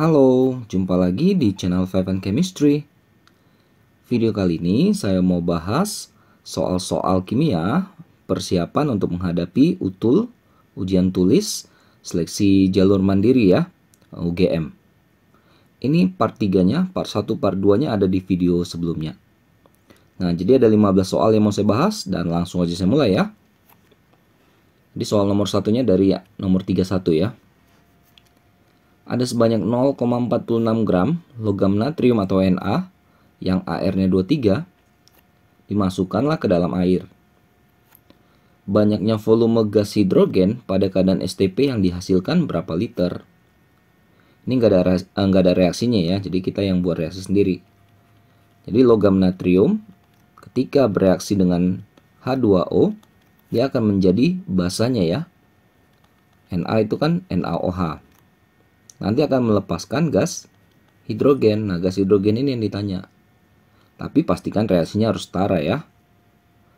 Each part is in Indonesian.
Halo, jumpa lagi di channel Five and Chemistry. Video kali ini saya mau bahas soal-soal kimia, persiapan untuk menghadapi UTUL, ujian tulis, seleksi jalur mandiri ya, UGM. Ini part 3-nya, part 1, part 2-nya ada di video sebelumnya. Nah, jadi ada 15 soal yang mau saya bahas dan langsung aja saya mulai ya. Di soal nomor satunya dari nomor 31 ya ada sebanyak 0,46 gram logam natrium atau Na yang AR-nya 23 dimasukkanlah ke dalam air. Banyaknya volume gas hidrogen pada keadaan STP yang dihasilkan berapa liter? Ini nggak ada, eh, nggak ada reaksinya ya, jadi kita yang buat reaksi sendiri. Jadi logam natrium ketika bereaksi dengan H2O, dia akan menjadi basanya ya. Na itu kan NaOH nanti akan melepaskan gas hidrogen. Nah, gas hidrogen ini yang ditanya. Tapi pastikan reaksinya harus setara ya.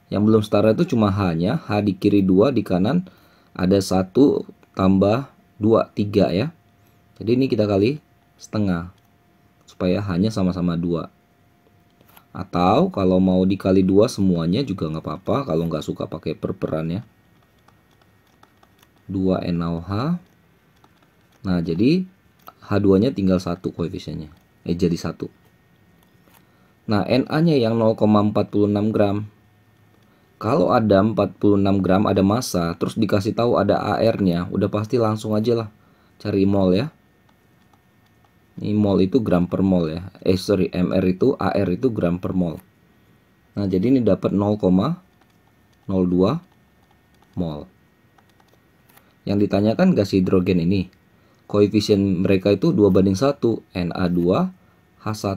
Yang belum setara itu cuma H-nya, H di kiri 2, di kanan ada 1 tambah 2, 3 ya. Jadi ini kita kali setengah supaya H-nya sama-sama 2. Atau kalau mau dikali 2 semuanya juga nggak apa-apa kalau nggak suka pakai perperan ya. 2NaOH. Nah, jadi H2-nya tinggal satu koefisiennya. Eh jadi satu. Nah, NA-nya yang 0,46 gram. Kalau ada 46 gram, ada massa, terus dikasih tahu ada AR-nya, udah pasti langsung aja lah cari mol ya. Ini mol itu gram per mol ya. Eh sorry, MR itu AR itu gram per mol. Nah, jadi ini dapat 0,02 mol. Yang ditanyakan gas hidrogen ini koefisien mereka itu 2 banding 1, NA2, H1.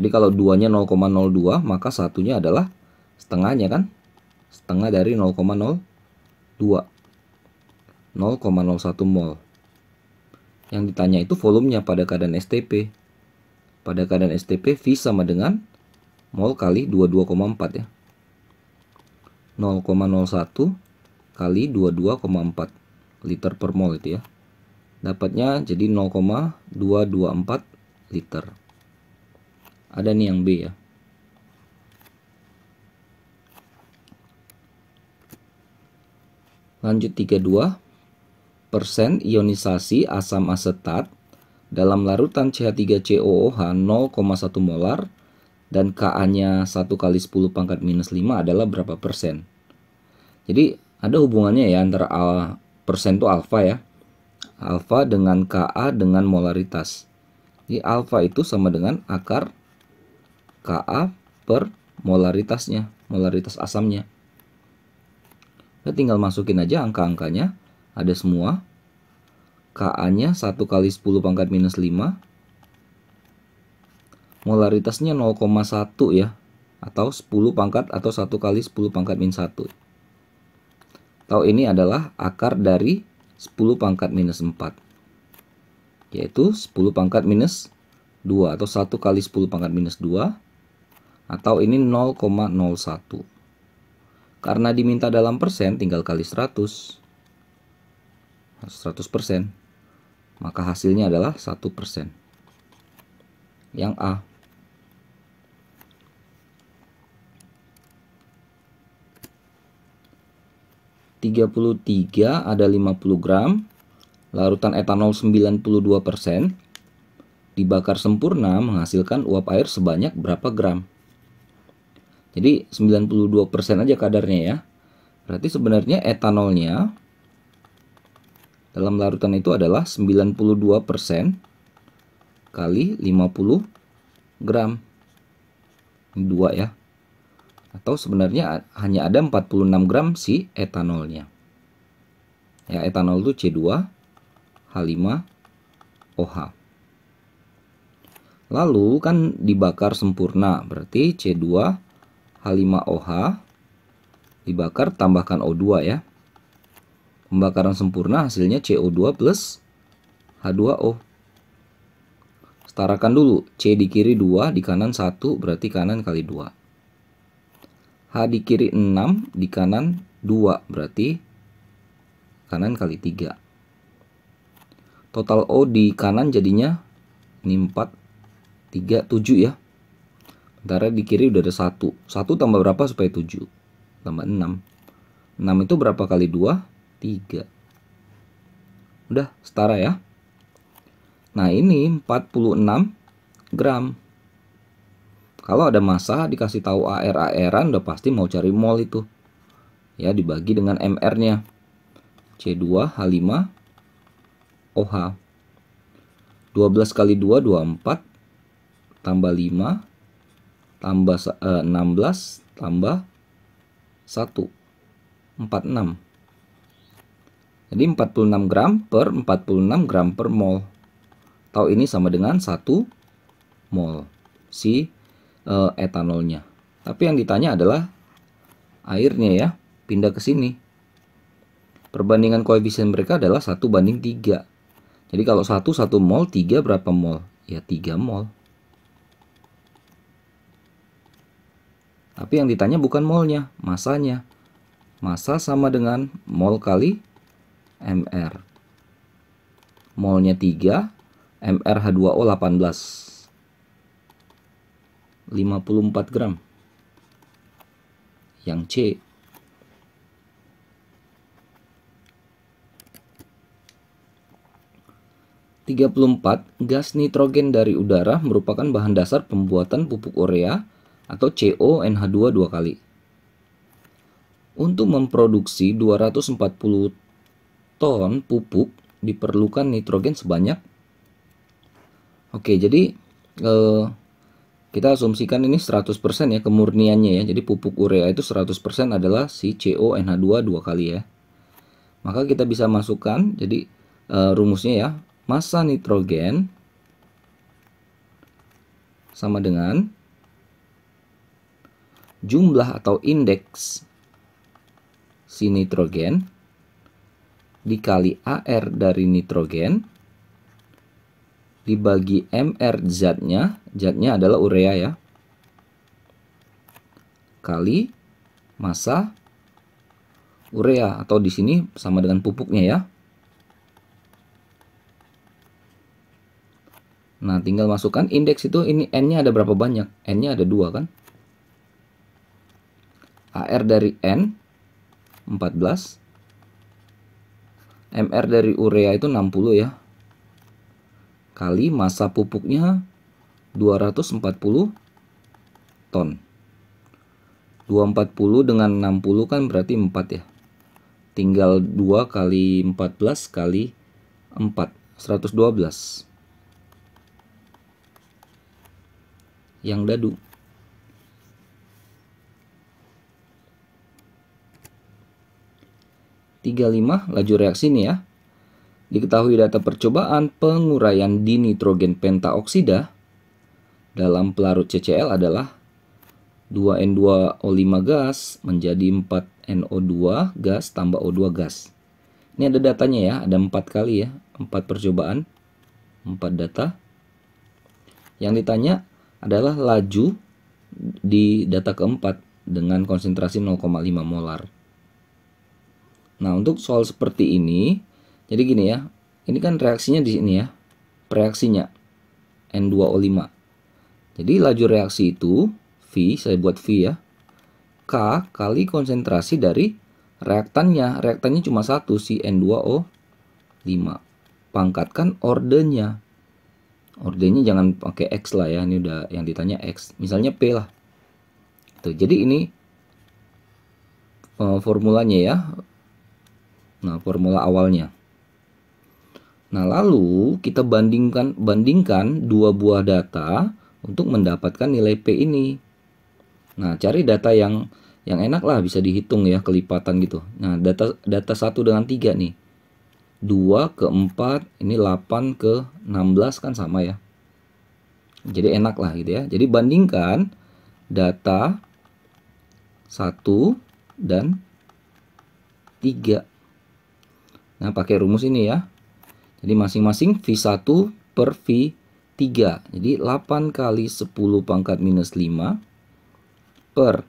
Jadi kalau 2-nya 0,02, maka satunya adalah setengahnya kan? Setengah dari 0,02. 0,01 mol. Yang ditanya itu volumenya pada keadaan STP. Pada keadaan STP V sama dengan mol kali 22,4 ya. 0,01 kali 22,4 liter per mol itu ya dapatnya jadi 0,224 liter ada nih yang B ya lanjut 32 persen ionisasi asam asetat dalam larutan CH3COOH 0,1 molar dan Ka-nya 1 kali 10 pangkat minus 5 adalah berapa persen. Jadi ada hubungannya ya antara persen itu alfa ya. Alfa dengan Ka dengan molaritas. Jadi alfa itu sama dengan akar Ka per molaritasnya, molaritas asamnya. Kita tinggal masukin aja angka-angkanya. Ada semua. Ka-nya 1 kali 10 pangkat minus 5 molaritasnya 0,1 ya atau 10 pangkat atau 1 kali 10 pangkat minus 1 Tau ini adalah akar dari 10 pangkat minus 4 yaitu 10 pangkat minus 2 atau 1 kali 10 pangkat minus 2 atau ini 0,01 karena diminta dalam persen tinggal kali 100 100 persen maka hasilnya adalah 1 persen yang A 33 ada 50 gram, larutan etanol 92%, dibakar sempurna menghasilkan uap air sebanyak berapa gram. Jadi 92% aja kadarnya ya. Berarti sebenarnya etanolnya dalam larutan itu adalah 92% kali 50 gram. 2 ya atau sebenarnya hanya ada 46 gram si etanolnya. Ya, etanol itu C2 H5OH. Lalu kan dibakar sempurna, berarti C2 H5OH dibakar tambahkan O2 ya. Pembakaran sempurna hasilnya CO2 plus H2O. Setarakan dulu, C di kiri 2, di kanan 1, berarti kanan kali 2. H di kiri 6, di kanan 2, berarti kanan kali 3. Total O di kanan jadinya ini 4, 3, 7 ya. Sementara ya, di kiri udah ada 1. 1 tambah berapa supaya 7? Tambah 6. 6 itu berapa kali 2? 3. Udah, setara ya. Nah ini 46 gram. Kalau ada masa dikasih tahu AR AR-an udah pasti mau cari mol itu. Ya dibagi dengan MR-nya. C2 H5 OH. 12 kali 2 24 tambah 5 tambah eh, 16 tambah 1 46. Jadi 46 gram per 46 gram per mol. tau ini sama dengan 1 mol. Si e, etanolnya. Tapi yang ditanya adalah airnya ya, pindah ke sini. Perbandingan koefisien mereka adalah 1 banding 3. Jadi kalau 1, 1 mol, 3 berapa mol? Ya 3 mol. Tapi yang ditanya bukan molnya, masanya. Masa sama dengan mol kali MR. Molnya 3, MR H2O 18. 54 gram. Yang C 34 gas nitrogen dari udara merupakan bahan dasar pembuatan pupuk urea atau nh 2 dua kali. Untuk memproduksi 240 ton pupuk diperlukan nitrogen sebanyak Oke, jadi eh, kita asumsikan ini 100% ya kemurniannya ya. Jadi pupuk urea itu 100% adalah si CONH2 dua kali ya. Maka kita bisa masukkan jadi e, rumusnya ya, massa nitrogen sama dengan jumlah atau indeks si nitrogen dikali AR dari nitrogen dibagi MR zatnya, zatnya adalah urea ya, kali masa urea atau di sini sama dengan pupuknya ya. Nah, tinggal masukkan indeks itu ini n-nya ada berapa banyak? N-nya ada dua kan? AR dari N 14 MR dari urea itu 60 ya kali masa pupuknya 240 ton. 240 dengan 60 kan berarti 4 ya. Tinggal 2 kali 14 kali 4. 112. Yang dadu. Tiga lima laju reaksi nih ya diketahui data percobaan penguraian dinitrogen pentaoksida dalam pelarut CCl adalah 2N2O5 gas menjadi 4NO2 gas tambah O2 gas. Ini ada datanya ya, ada 4 kali ya, 4 percobaan, 4 data. Yang ditanya adalah laju di data keempat dengan konsentrasi 0,5 molar. Nah, untuk soal seperti ini, jadi gini ya, ini kan reaksinya di sini ya. Reaksinya N2O5. Jadi laju reaksi itu V, saya buat V ya. K kali konsentrasi dari reaktannya. Reaktannya cuma satu, si N2O5. Pangkatkan ordernya. Ordernya jangan pakai X lah ya, ini udah yang ditanya X. Misalnya P lah. Tuh, jadi ini uh, formulanya ya. Nah, formula awalnya. Nah, lalu kita bandingkan bandingkan dua buah data untuk mendapatkan nilai P ini. Nah, cari data yang yang enak lah bisa dihitung ya kelipatan gitu. Nah, data data 1 dengan 3 nih. 2 ke 4, ini 8 ke 16 kan sama ya. Jadi enak lah gitu ya. Jadi bandingkan data 1 dan 3. Nah, pakai rumus ini ya jadi masing-masing V1 per V3. Jadi 8 kali 10 pangkat minus 5 per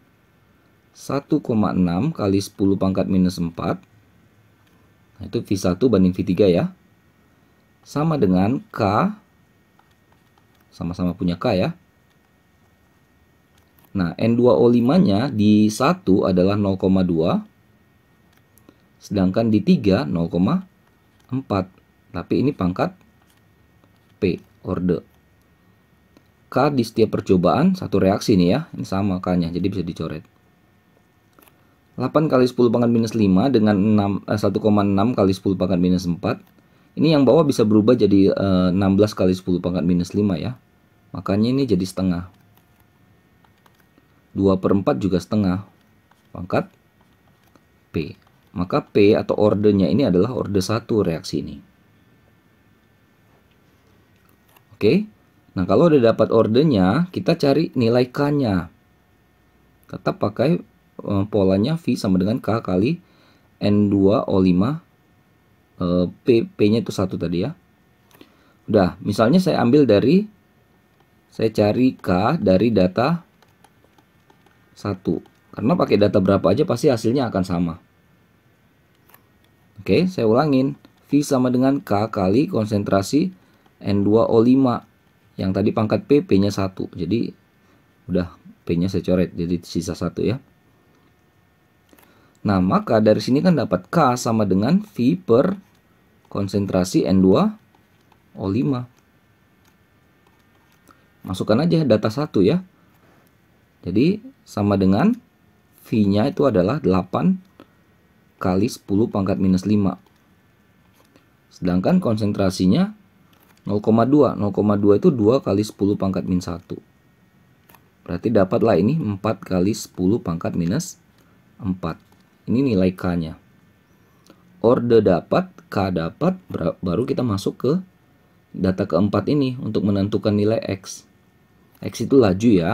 1,6 kali 10 pangkat minus 4. Nah, itu V1 banding V3 ya. Sama dengan K. Sama-sama punya K ya. Nah, N2O5-nya di 1 adalah 0,2. Sedangkan di 3, 0,4 tapi ini pangkat P orde K di setiap percobaan satu reaksi nih ya ini sama K nya jadi bisa dicoret 8 kali 10 pangkat minus 5 dengan 1,6 eh, kali 10 pangkat minus 4 ini yang bawah bisa berubah jadi 16 eh, kali 10 pangkat minus 5 ya makanya ini jadi setengah 2 per 4 juga setengah pangkat P maka P atau ordernya ini adalah order 1 reaksi ini Oke. Nah, kalau udah dapat ordernya, kita cari nilai K-nya. Tetap pakai eh, polanya V sama dengan K kali N2O5 eh, P P-nya itu satu tadi ya. Udah, misalnya saya ambil dari saya cari K dari data 1. Karena pakai data berapa aja pasti hasilnya akan sama. Oke, saya ulangin. V sama dengan K kali konsentrasi N2O5 yang tadi pangkat P P-nya 1 jadi udah P-nya saya coret jadi sisa 1 ya Nah maka dari sini kan dapat K sama dengan V per konsentrasi N2O5 Masukkan aja data 1 ya Jadi sama dengan V-nya itu adalah 8 kali 10 pangkat minus 5 Sedangkan konsentrasinya 0,2 0,2 itu 2 kali 10 pangkat min 1 berarti dapatlah ini 4 kali 10 pangkat minus 4 ini nilai K nya orde dapat K dapat baru kita masuk ke data keempat ini untuk menentukan nilai X X itu laju ya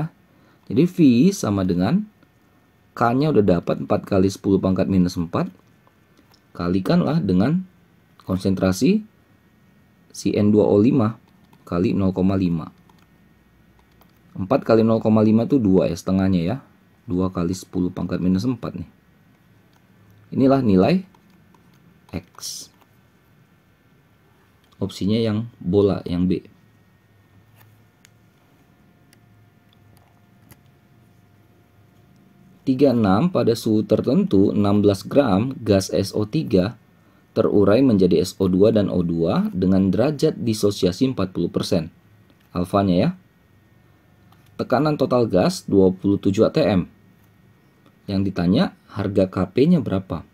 jadi V sama dengan K nya udah dapat 4 kali 10 pangkat minus 4 kalikanlah dengan konsentrasi si N2O5 kali 0,5. 4 kali 0,5 itu 2 ya setengahnya ya. 2 kali 10 pangkat minus 4 nih. Inilah nilai X. Opsinya yang bola, yang B. Tiga enam pada suhu tertentu 16 gram gas SO3 terurai menjadi SO2 dan O2 dengan derajat disosiasi 40%. Alfanya ya. Tekanan total gas 27 atm. Yang ditanya harga Kp-nya berapa?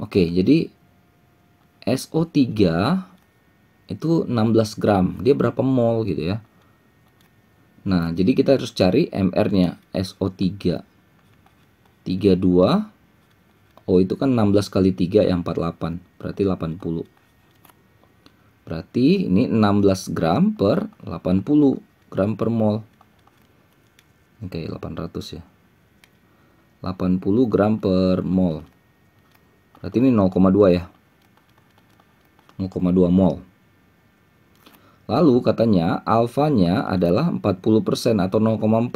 Oke, jadi SO3 itu 16 gram. Dia berapa mol gitu ya. Nah, jadi kita harus cari MR-nya SO3. 32 O oh, itu kan 16 kali 3 ya 48 berarti 80 berarti ini 16 gram per 80 gram per mol oke 800 ya 80 gram per mol berarti ini 0,2 ya 0,2 mol Lalu katanya alfanya adalah 40% atau 0,4.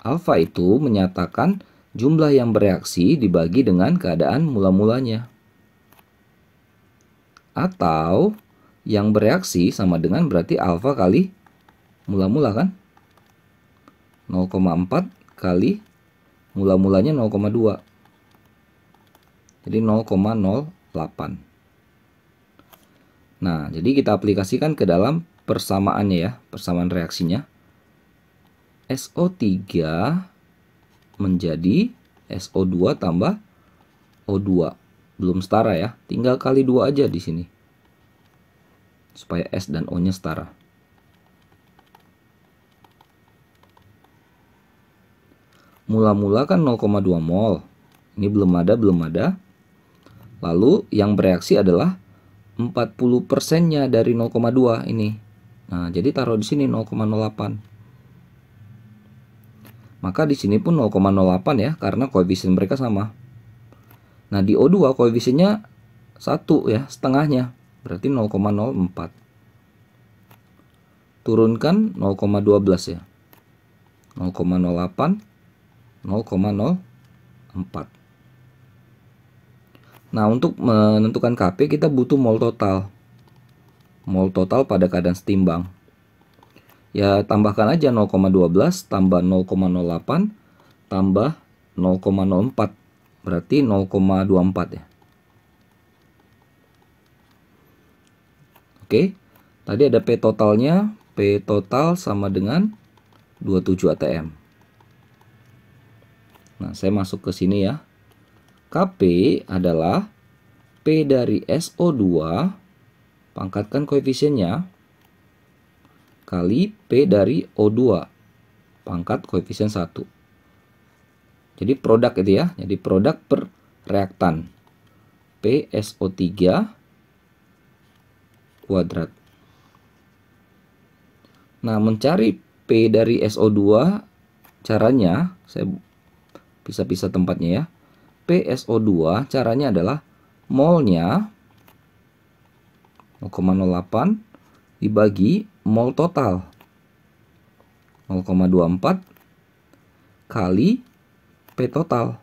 Alfa itu menyatakan jumlah yang bereaksi dibagi dengan keadaan mula-mulanya. Atau yang bereaksi sama dengan berarti alfa kali mula-mula kan? 0,4 kali mula-mulanya 0,2. Jadi 0,08. Nah, jadi kita aplikasikan ke dalam persamaannya ya, persamaan reaksinya. SO3 menjadi SO2 tambah O2. Belum setara ya, tinggal kali 2 aja di sini. Supaya S dan O-nya setara. Mula-mula kan 0,2 mol. Ini belum ada, belum ada. Lalu yang bereaksi adalah 40 persennya dari 0,2 ini. Nah, jadi taruh di sini 0,08. Maka di sini pun 0,08 ya karena koefisien mereka sama. Nah, di O2 koefisiennya satu ya, setengahnya. Berarti 0,04. Turunkan 0,12 ya. 0,08 0,04. Nah, untuk menentukan KP kita butuh mol total. Mol total pada keadaan setimbang ya tambahkan aja 0,12 tambah 0,08 tambah 0,04 berarti 0,24 ya oke tadi ada P totalnya P total sama dengan 27 ATM nah saya masuk ke sini ya KP adalah P dari SO2 pangkatkan koefisiennya kali P dari O2 pangkat koefisien 1. Jadi produk itu ya, jadi produk per reaktan PSO3 kuadrat. Nah, mencari P dari SO2 caranya saya bisa pisah tempatnya ya. PSO2 caranya adalah molnya 0,08 dibagi mol total 0,24 kali P total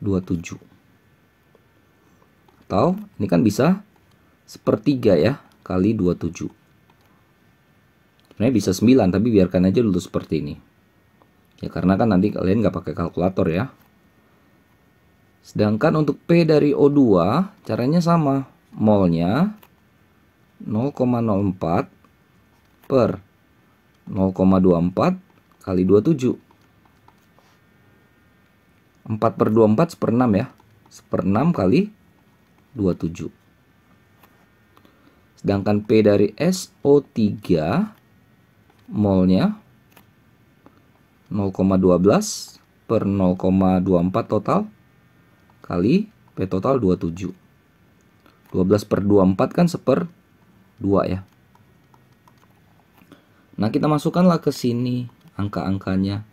27 atau ini kan bisa sepertiga ya kali 27 sebenarnya bisa 9 tapi biarkan aja dulu seperti ini ya karena kan nanti kalian nggak pakai kalkulator ya sedangkan untuk P dari O2 caranya sama molnya 0,04 per 0,24 kali 27. 4 per 24 seper 6 ya. Seper 6 kali 27. Sedangkan P dari SO3 molnya 0,12 per 0,24 total kali P total 27. 12 per 24 kan seper 2 ya. Nah, kita masukkanlah ke sini angka-angkanya.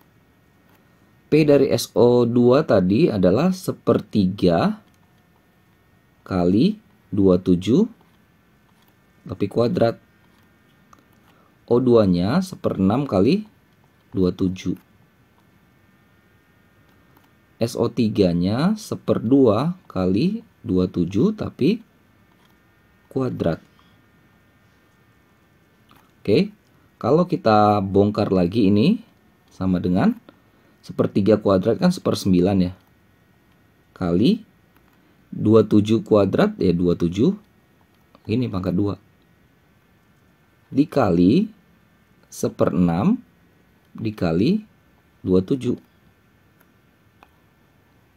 P dari SO2 tadi adalah sepertiga kali 27 tapi kuadrat. O2-nya seperenam kali 27. SO3-nya seperdua kali 27 tapi kuadrat. Oke. Okay. Kalau kita bongkar lagi ini sama dengan sepertiga kuadrat kan sepersembilan ya. Kali 27 kuadrat ya 27 ini pangkat 2 dikali seper 6 dikali 27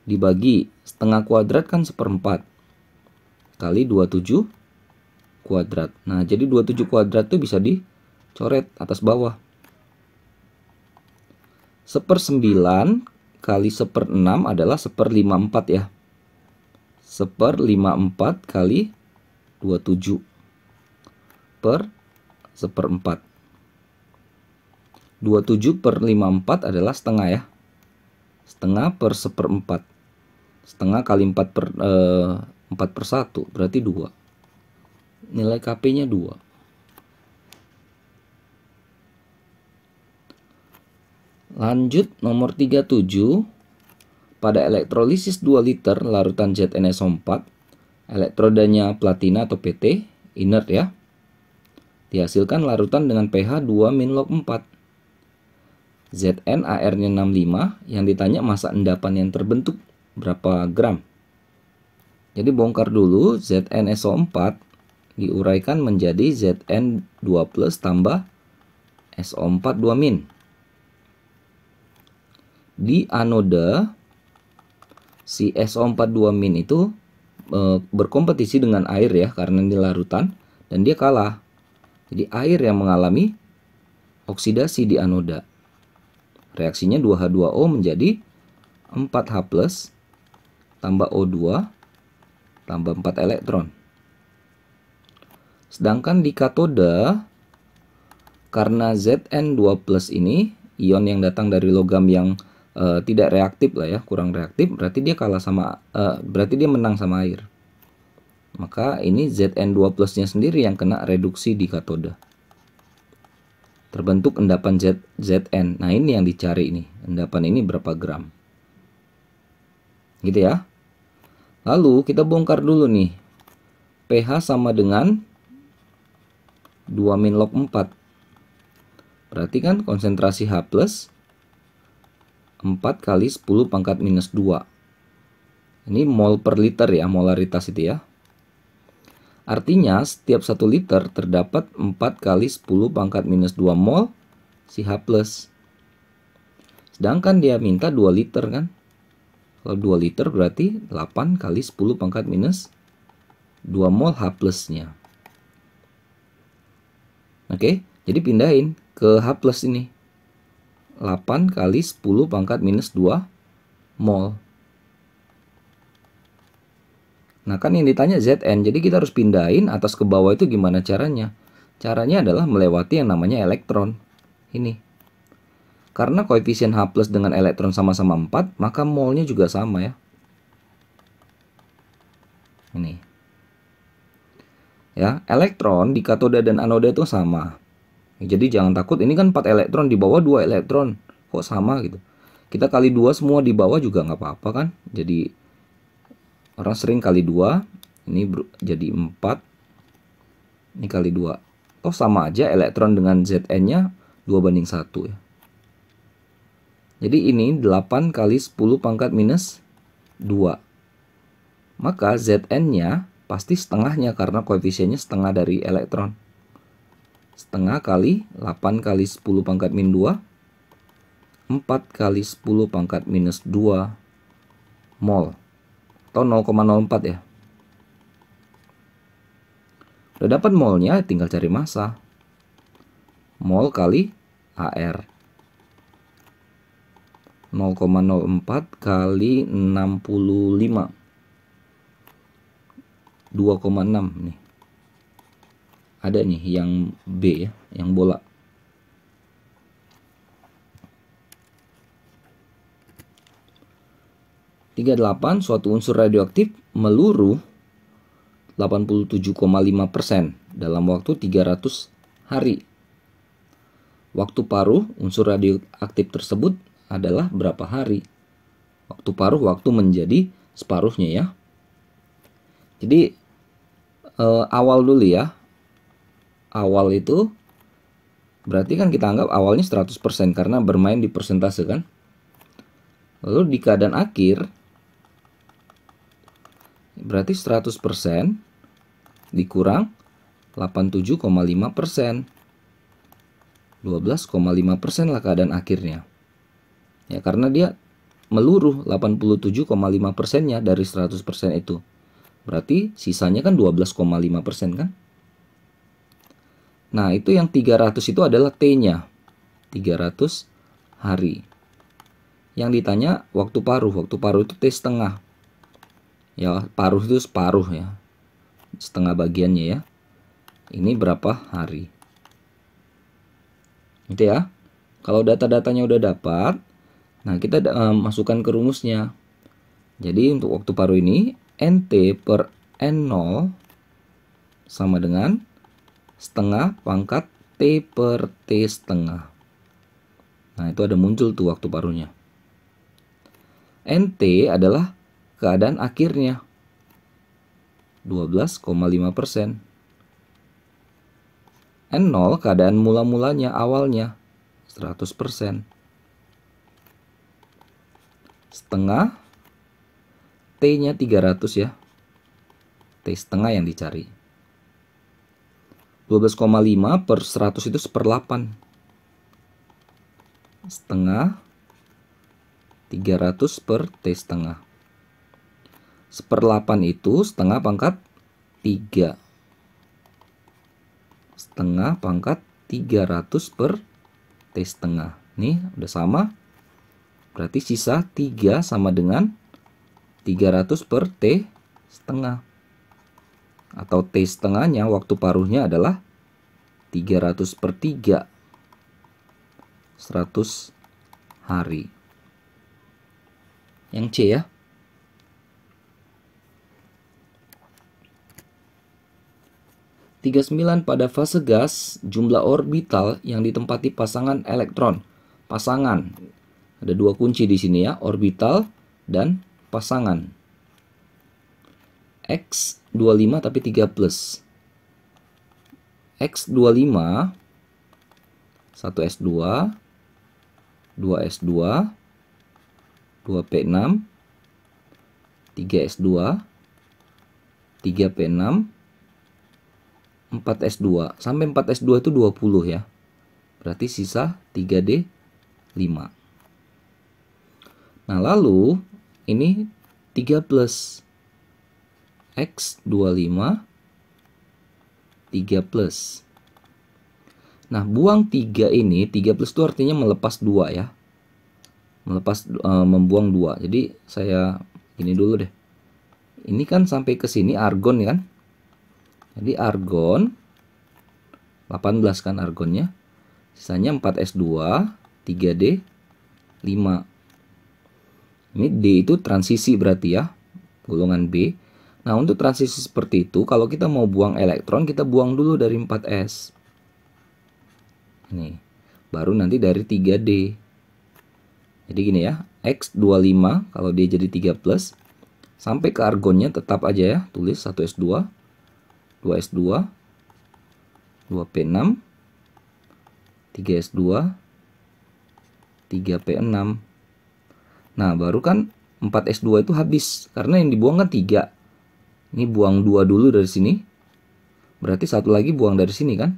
dibagi setengah kuadrat kan seperempat kali 27 kuadrat nah jadi 27 kuadrat itu bisa di coret atas bawah. 1 ya. per 9 kali 1 per 6 adalah 1 per 54 ya. 1 per 54 kali 27 per 1 per 4. 27 per 54 adalah setengah ya. Setengah per 1 per 4. Setengah kali 4 per, eh, 4 per 1 berarti 2. Nilai KP-nya 2. Lanjut nomor 37 pada elektrolisis 2 liter larutan ZnSO4 elektrodanya platina atau PT inert ya dihasilkan larutan dengan pH 2 min log 4 Zn AR-nya 65 yang ditanya masa endapan yang terbentuk berapa gram jadi bongkar dulu ZnSO4 diuraikan menjadi Zn2 plus tambah SO4 2 min di anoda si SO42 min itu e, berkompetisi dengan air ya karena ini larutan dan dia kalah. Jadi air yang mengalami oksidasi di anoda. Reaksinya 2H2O menjadi 4H+ tambah O2 tambah 4 elektron. Sedangkan di katoda karena Zn2+ ini ion yang datang dari logam yang uh, tidak reaktif lah ya kurang reaktif berarti dia kalah sama uh, berarti dia menang sama air maka ini Zn2 plusnya sendiri yang kena reduksi di katoda terbentuk endapan Z, Zn nah ini yang dicari ini endapan ini berapa gram gitu ya lalu kita bongkar dulu nih pH sama dengan 2 min log 4 berarti kan konsentrasi H plus 4 kali 10 pangkat minus 2. Ini mol per liter ya, molaritas itu ya. Artinya setiap 1 liter terdapat 4 kali 10 pangkat minus 2 mol si Sedangkan dia minta 2 liter kan. Kalau 2 liter berarti 8 kali 10 pangkat minus 2 mol H plusnya. Oke, jadi pindahin ke H plus ini. 8 kali 10 pangkat minus 2 mol. Nah kan yang ditanya Zn, jadi kita harus pindahin atas ke bawah itu gimana caranya? Caranya adalah melewati yang namanya elektron. Ini. Karena koefisien H plus dengan elektron sama-sama 4, maka molnya juga sama ya. Ini. Ya, elektron di katoda dan anoda itu sama. Jadi jangan takut ini kan 4 elektron di bawah 2 elektron kok sama gitu. Kita kali 2 semua di bawah juga nggak apa-apa kan. Jadi orang sering kali 2 ini jadi 4 ini kali 2. Oh sama aja elektron dengan Zn-nya 2 banding 1 ya. Jadi ini 8 kali 10 pangkat minus 2. Maka Zn-nya pasti setengahnya karena koefisiennya setengah dari elektron setengah kali 8 kali 10 pangkat min 2 4 kali 10 pangkat minus 2 mol atau 0,04 ya udah dapat molnya tinggal cari massa mol kali AR 0,04 kali 65 2,6 nih ada nih yang B ya, yang bola. Tiga delapan suatu unsur radioaktif meluruh 87,5% dalam waktu 300 hari. Waktu paruh unsur radioaktif tersebut adalah berapa hari? Waktu paruh waktu menjadi separuhnya ya. Jadi eh, awal dulu ya, awal itu berarti kan kita anggap awalnya 100% karena bermain di persentase kan. Lalu di keadaan akhir berarti 100% dikurang 87,5%. 12,5% lah keadaan akhirnya. Ya karena dia meluruh 87,5%-nya dari 100% itu. Berarti sisanya kan 12,5% kan? Nah, itu yang 300 itu adalah T-nya. 300 hari. Yang ditanya waktu paruh. Waktu paruh itu T setengah. Ya, paruh itu separuh ya. Setengah bagiannya ya. Ini berapa hari. Gitu ya. Kalau data-datanya udah dapat, nah kita uh, masukkan ke rumusnya. Jadi untuk waktu paruh ini, NT per N0 sama dengan setengah pangkat T per T setengah. Nah, itu ada muncul tuh waktu parunya. NT adalah keadaan akhirnya. 12,5 persen. N0 keadaan mula-mulanya awalnya 100 persen. Setengah T-nya 300 ya. T setengah yang dicari. 12,5 per 100 itu 8. setengah 300 per T setengah 8 itu setengah pangkat 3 setengah pangkat 300 per T setengah nih udah sama berarti sisa 3 sama dengan 300 per T setengah atau T setengahnya waktu paruhnya adalah 300 per 3 100 hari yang C ya Tiga sembilan pada fase gas jumlah orbital yang ditempati pasangan elektron pasangan ada dua kunci di sini ya orbital dan pasangan X 25 tapi 3 plus. X25 1S2 2S2 2P6 3S2 3P6 4S2 sampai 4S2 itu 20 ya. Berarti sisa 3D 5. Nah, lalu ini 3 plus X 25 3 plus Nah buang 3 ini 3 plus itu artinya melepas 2 ya Melepas uh, membuang 2 Jadi saya ini dulu deh Ini kan sampai ke sini argon ya kan Jadi argon 18 kan argonnya Sisanya 4S2 3D 5 Ini D itu transisi berarti ya golongan B. Nah, untuk transisi seperti itu, kalau kita mau buang elektron, kita buang dulu dari 4S. Nih, baru nanti dari 3D. Jadi gini ya, X25 kalau dia jadi 3 plus, sampai ke argonnya tetap aja ya, tulis 1S2, 2S2, 2P6, 3S2, 3P6. Nah, baru kan 4S2 itu habis, karena yang dibuang kan 3. Ini buang dua dulu dari sini. Berarti satu lagi buang dari sini kan?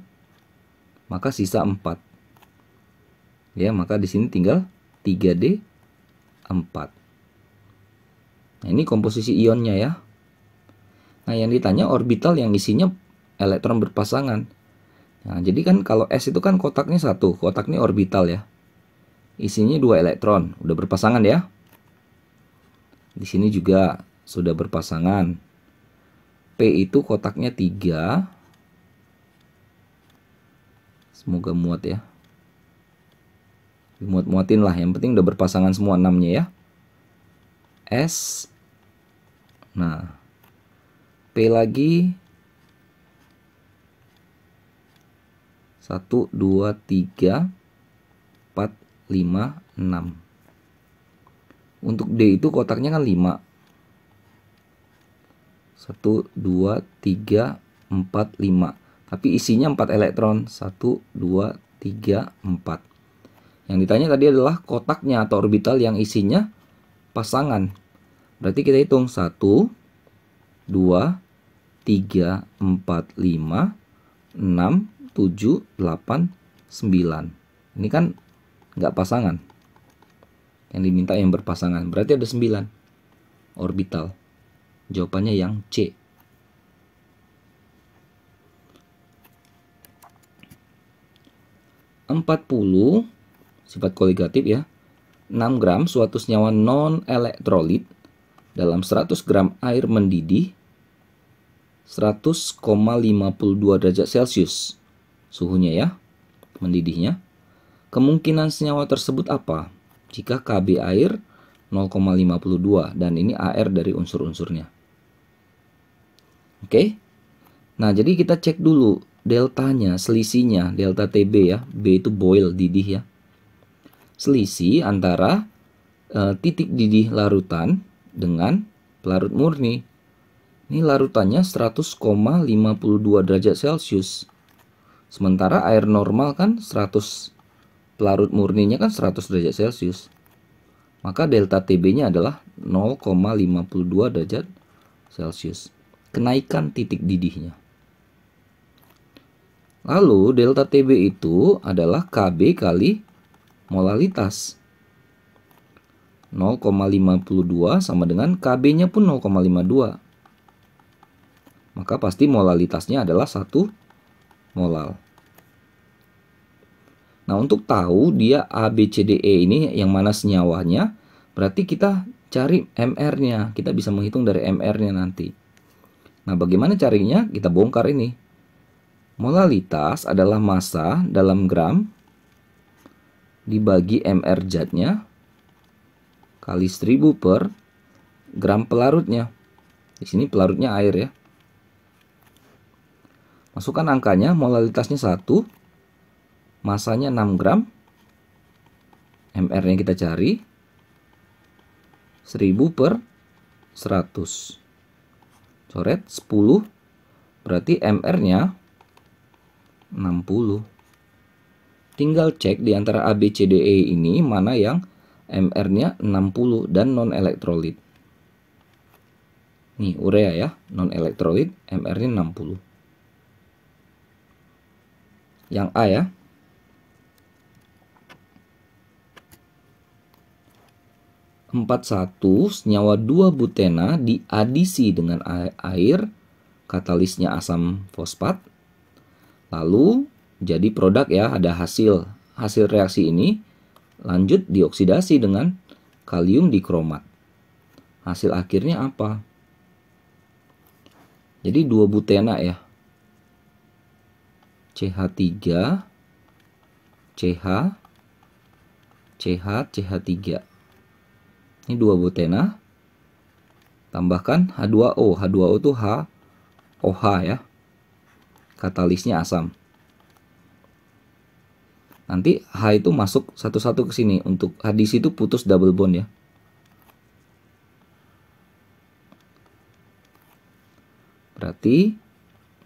Maka sisa 4. Ya, maka di sini tinggal 3D 4. Nah, ini komposisi ionnya ya. Nah, yang ditanya orbital yang isinya elektron berpasangan. Nah, jadi kan kalau S itu kan kotaknya satu, kotaknya orbital ya. Isinya dua elektron, udah berpasangan ya. Di sini juga sudah berpasangan. P itu kotaknya 3. Semoga muat ya. Muat-muatin lah, yang penting udah berpasangan semua 6-nya ya. S. Nah. P lagi. 1, 2, 3, 4, 5, 6. Untuk D itu kotaknya kan 5. 5 1, 2, 3, 4, 5 Tapi isinya 4 elektron 1, 2, 3, 4 Yang ditanya tadi adalah kotaknya atau orbital yang isinya pasangan Berarti kita hitung 1, 2, 3, 4, 5, 6, 7, 8, 9 Ini kan nggak pasangan Yang diminta yang berpasangan Berarti ada 9 orbital Jawabannya yang C. Empat puluh sifat koligatif ya. 6 gram suatu senyawa non elektrolit dalam 100 gram air mendidih 100,52 derajat Celcius suhunya ya mendidihnya. Kemungkinan senyawa tersebut apa? Jika Kb air 0,52 dan ini AR dari unsur-unsurnya. Oke. Nah, jadi kita cek dulu deltanya, selisihnya, delta TB ya. B itu boil didih ya. Selisih antara e, titik didih larutan dengan pelarut murni. Ini larutannya 100,52 derajat Celcius. Sementara air normal kan 100 pelarut murninya kan 100 derajat Celcius. Maka delta TB-nya adalah 0,52 derajat Celcius kenaikan titik didihnya. Lalu delta TB itu adalah KB kali molalitas. 0,52 sama dengan KB-nya pun 0,52. Maka pasti molalitasnya adalah 1 molal. Nah, untuk tahu dia ABCDE ini yang mana senyawanya, berarti kita cari MR-nya. Kita bisa menghitung dari MR-nya nanti. Nah, bagaimana carinya? Kita bongkar ini. Molalitas adalah massa dalam gram dibagi mr zatnya kali 1000 per gram pelarutnya. Di sini pelarutnya air ya. Masukkan angkanya, Molalitasnya 1, masanya 6 gram, mr-nya kita cari 1000 per 100. Red 10 berarti MR-nya 60. Tinggal cek di antara ABCDE ini mana yang MR-nya 60 dan non elektrolit. Nih urea ya, non elektrolit, MR-nya 60. Yang A ya, 41 senyawa 2 butena diadisi dengan air katalisnya asam fosfat lalu jadi produk ya ada hasil hasil reaksi ini lanjut dioksidasi dengan kalium dikromat hasil akhirnya apa jadi 2 butena ya CH3 CH CH CH3 ini 2 butena. Tambahkan H2O. H2O itu H OH ya. Katalisnya asam. Nanti H itu masuk satu-satu ke sini untuk H di situ putus double bond ya. Berarti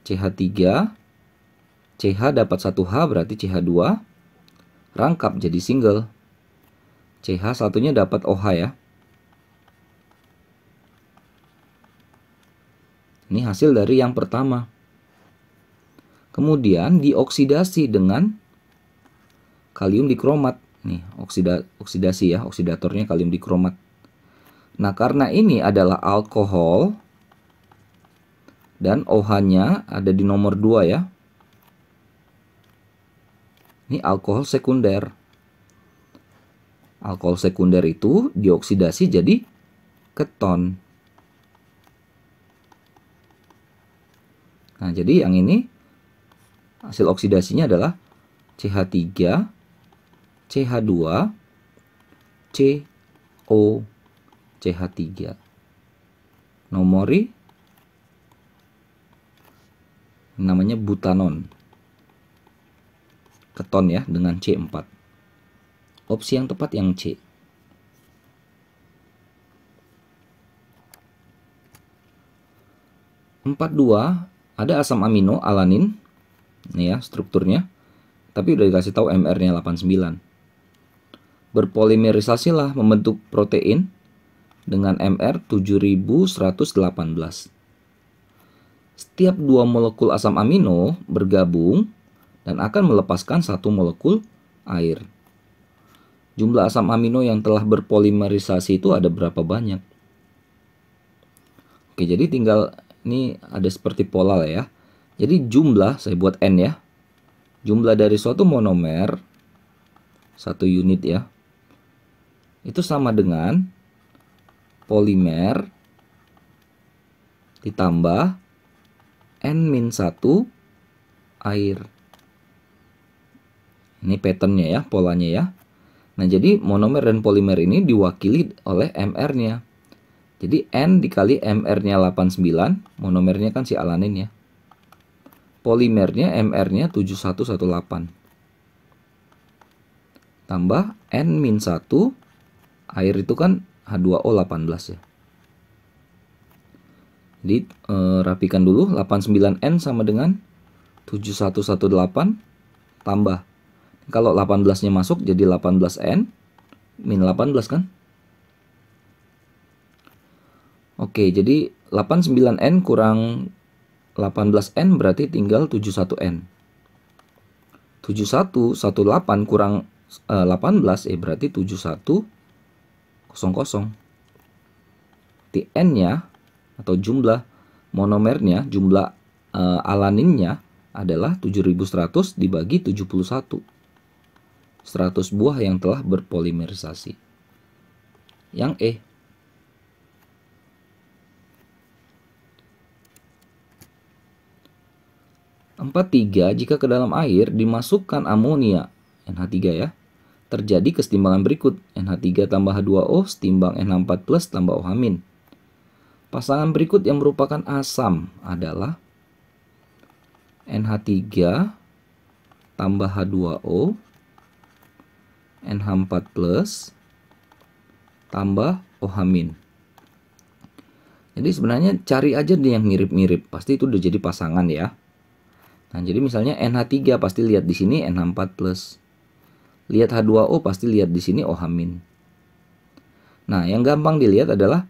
CH3 CH dapat 1H berarti CH2 rangkap jadi single. CH satunya dapat OH ya. Ini hasil dari yang pertama. Kemudian dioksidasi dengan kalium dikromat. Nih, oksida, oksidasi ya, oksidatornya kalium dikromat. Nah, karena ini adalah alkohol dan OH-nya ada di nomor 2 ya. Ini alkohol sekunder. Alkohol sekunder itu dioksidasi jadi keton. Nah, jadi yang ini hasil oksidasinya adalah CH3, CH2, CO, CH3. Nomori namanya butanon. Keton ya dengan C4. Opsi yang tepat yang C. Empat dua ada asam amino alanin, ini ya strukturnya, tapi udah dikasih tahu MR-nya 89. Berpolimerisasi lah membentuk protein dengan MR 7118. Setiap dua molekul asam amino bergabung dan akan melepaskan satu molekul air. Jumlah asam amino yang telah berpolimerisasi itu ada berapa banyak? Oke, jadi tinggal ini ada seperti pola lah ya. Jadi jumlah, saya buat N ya. Jumlah dari suatu monomer, satu unit ya, itu sama dengan polimer ditambah N-1 air. Ini patternnya ya, polanya ya. Nah, jadi monomer dan polimer ini diwakili oleh MR-nya. Jadi N dikali MR-nya 89, monomernya kan si alanin ya. Polimernya MR-nya 7118. Tambah N-1, min air itu kan H2O18 ya. Jadi e, rapikan dulu 89N sama dengan 7118 tambah. Kalau 18-nya masuk jadi 18N min 18 kan? Oke, jadi 89N kurang 18N berarti tinggal 71N. 71, 18 kurang 18, eh, eh berarti 71, 00. N-nya atau jumlah monomernya, jumlah eh, alaninnya adalah 7100 dibagi 71. 100 buah yang telah berpolimerisasi. Yang E 43 jika ke dalam air dimasukkan amonia NH3 ya. Terjadi kesetimbangan berikut NH3 tambah 2 o setimbang NH4 plus tambah OH min. Pasangan berikut yang merupakan asam adalah NH3 tambah H2O NH4 plus tambah OH min. Jadi sebenarnya cari aja yang mirip-mirip, pasti itu udah jadi pasangan ya. Nah, jadi misalnya NH3 pasti lihat di sini NH4+. Plus. Lihat H2O pasti lihat di sini OH-. Nah, yang gampang dilihat adalah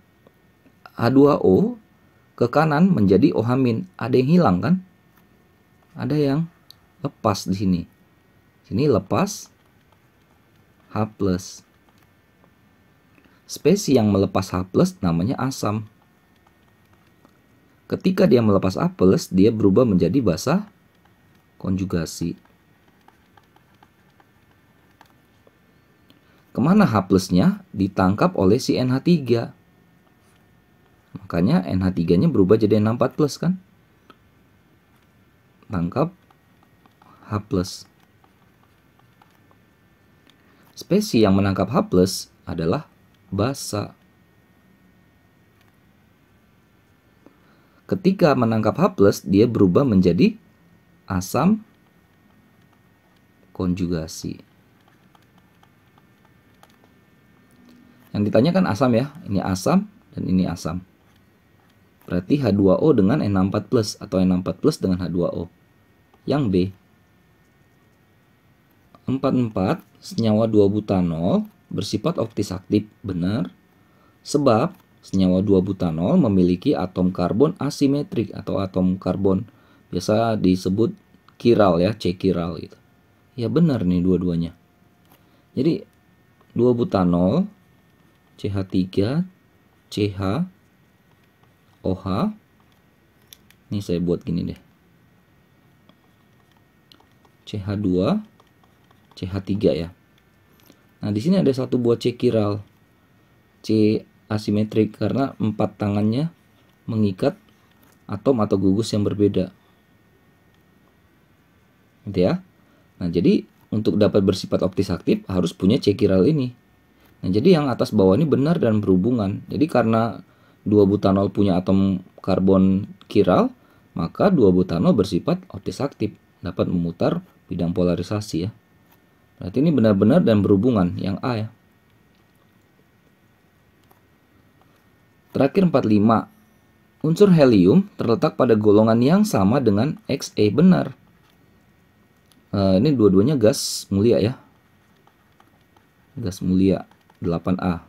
H2O ke kanan menjadi OH-. Ada yang hilang kan? Ada yang lepas di sini. Sini lepas H+. plus Spesi yang melepas H+ plus namanya asam. Ketika dia melepas A+, plus, dia berubah menjadi basah konjugasi. Kemana H plusnya? Ditangkap oleh si NH3. Makanya NH3-nya berubah jadi n 4 plus kan? Tangkap H plus. Spesies yang menangkap H plus adalah basa. Ketika menangkap H dia berubah menjadi asam konjugasi. Yang ditanya kan asam ya, ini asam dan ini asam. Berarti H2O dengan N4 plus atau N4 plus dengan H2O. Yang B, 44 senyawa 2 butanol bersifat optis aktif, benar. Sebab senyawa 2 butanol memiliki atom karbon asimetrik atau atom karbon biasa disebut Kiral ya, C Kiral gitu. Ya benar nih dua-duanya. Jadi 2 butanol CH3 CH OH ini saya buat gini deh. CH2 CH3 ya. Nah, di sini ada satu buah C kiral. C asimetrik karena empat tangannya mengikat atom atau gugus yang berbeda gitu ya. Nah, jadi untuk dapat bersifat optis aktif harus punya cekiral ini. Nah, jadi yang atas bawah ini benar dan berhubungan. Jadi karena dua butanol punya atom karbon kiral, maka dua butanol bersifat optis aktif, dapat memutar bidang polarisasi ya. Berarti ini benar-benar dan berhubungan yang A ya. Terakhir 45. Unsur helium terletak pada golongan yang sama dengan XA benar uh, ini dua-duanya gas mulia ya gas mulia 8A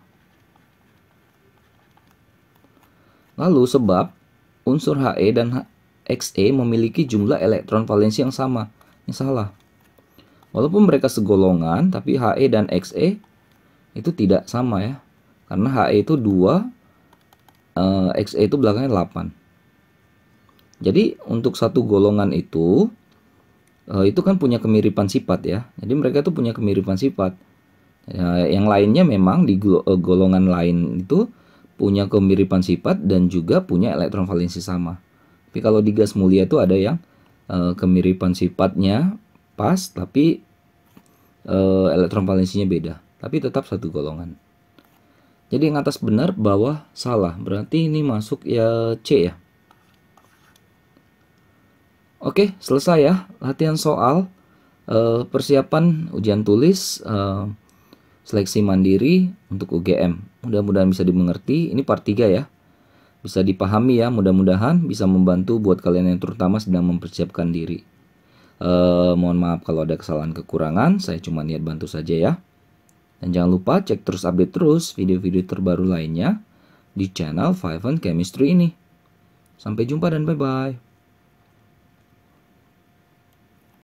lalu sebab unsur He dan Xe memiliki jumlah elektron valensi yang sama ini salah walaupun mereka segolongan tapi He dan Xe itu tidak sama ya karena He itu 2 uh, eh, Xe itu belakangnya 8 jadi untuk satu golongan itu uh, itu kan punya kemiripan sifat ya. Jadi mereka itu punya kemiripan sifat. Uh, yang lainnya memang di eh, golongan lain itu punya kemiripan sifat dan juga punya elektron valensi sama. Tapi kalau di gas mulia itu ada yang uh, kemiripan sifatnya pas tapi uh, elektron valensinya beda, tapi tetap satu golongan. Jadi yang atas benar, bawah salah. Berarti ini masuk ya C ya. Oke, selesai ya latihan soal, eh, persiapan ujian tulis, eh, seleksi mandiri untuk UGM. Mudah-mudahan bisa dimengerti. Ini part 3 ya. Bisa dipahami ya, mudah-mudahan bisa membantu buat kalian yang terutama sedang mempersiapkan diri. Uh, mohon maaf kalau ada kesalahan kekurangan, saya cuma niat bantu saja ya. Dan jangan lupa cek terus update terus video-video terbaru lainnya di channel and Chemistry ini. Sampai jumpa dan bye-bye.